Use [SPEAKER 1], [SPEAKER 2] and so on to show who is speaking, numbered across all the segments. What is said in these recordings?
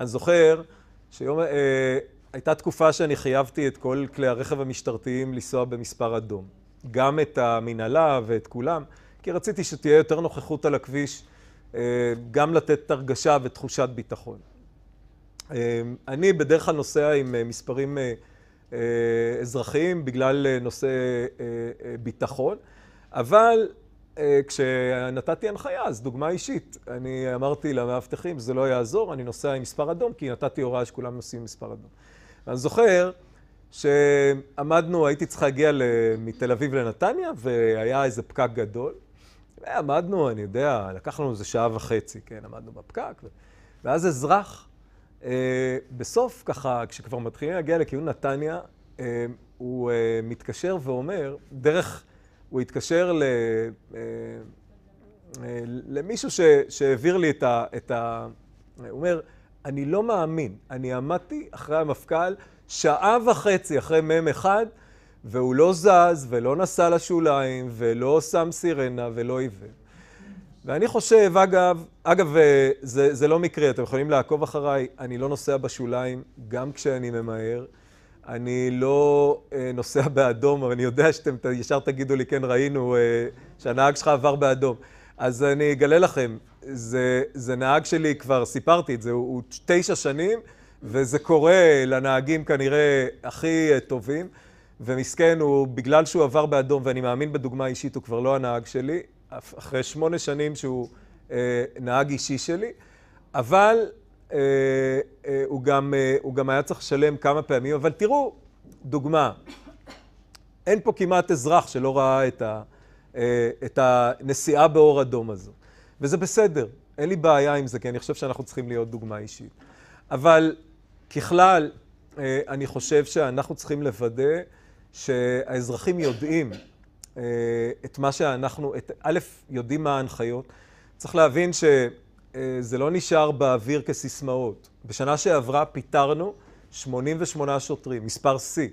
[SPEAKER 1] אני זוכר שיום... אה, הייתה תקופה שאני חייבתי את כל כלי הרכב המשטרתיים לנסוע במספר אדום. גם את המנהלה ואת כולם, כי רציתי שתהיה יותר נוכחות על הכביש, אה, גם לתת הרגשה ותחושת ביטחון. אה, אני בדרך כלל נוסע עם מספרים אזרחיים בגלל נושא ביטחון, אבל אה, כשנתתי הנחיה, אז דוגמה אישית, אני אמרתי למאבטחים, זה לא יעזור, אני נוסע עם מספר אדום, כי נתתי הוראה שכולם נוסעים עם מספר אדום. ואני זוכר שעמדנו, הייתי צריך להגיע מתל אביב לנתניה, והיה איזה פקק גדול. ועמדנו, אני יודע, לקח לנו איזה שעה וחצי, כן, עמדנו בפקק. ו... ואז אזרח, אה, בסוף ככה, כשכבר מתחילים להגיע לכיוון נתניה, אה, הוא אה, מתקשר ואומר, דרך... הוא התקשר ל... אה, אה, למישהו ש, שהעביר לי את ה, את ה... הוא אומר, אני לא מאמין, אני עמדתי אחרי המפכ"ל שעה וחצי אחרי מ"ם אחד, והוא לא זז ולא נסע לשוליים ולא שם סירנה ולא עיוור. ואני חושב, אגב, אגב, אה, זה, זה לא מקרה, אתם יכולים לעקוב אחריי, אני לא נוסע בשוליים גם כשאני ממהר. אני לא אה, נוסע באדום, אבל אני יודע שאתם ת, ישר תגידו לי, כן, ראינו אה, שהנהג שלך עבר באדום. אז אני אגלה לכם, זה, זה נהג שלי, כבר סיפרתי את זה, הוא, הוא תשע שנים, וזה קורה לנהגים כנראה הכי אה, טובים, ומסכן, הוא, בגלל שהוא עבר באדום, ואני מאמין בדוגמה אישית, הוא כבר לא הנהג שלי, אחרי שמונה שנים שהוא אה, נהג אישי שלי, אבל אה, אה, הוא גם, אה, הוא גם היה צריך לשלם כמה פעמים, אבל תראו, דוגמה, אין פה כמעט אזרח שלא ראה את, ה, את הנסיעה באור אדום הזו, וזה בסדר, אין לי בעיה עם זה, כי אני חושב שאנחנו צריכים להיות דוגמה אישית. אבל ככלל, אני חושב שאנחנו צריכים לוודא שהאזרחים יודעים את מה שאנחנו, את, א', יודעים מה ההנחיות. צריך להבין ש... אה, זה לא נשאר באוויר כסיסמאות. בשנה שעברה פיטרנו 88 שוטרים, מספר שיא.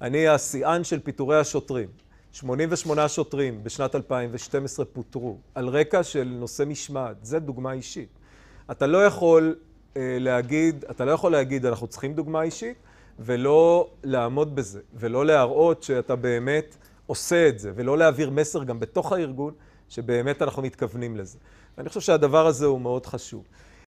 [SPEAKER 1] אני השיאן של פיטורי השוטרים. 88 שוטרים בשנת 2012 פוטרו על רקע של נושא משמעת. זה דוגמה אישית. אתה לא יכול אה, להגיד, אתה לא יכול להגיד, אנחנו צריכים דוגמה אישית, ולא לעמוד בזה, ולא להראות שאתה באמת עושה את זה, ולא להעביר מסר גם בתוך הארגון, שבאמת אנחנו מתכוונים לזה. ואני חושב שהדבר הזה הוא מאוד חשוב.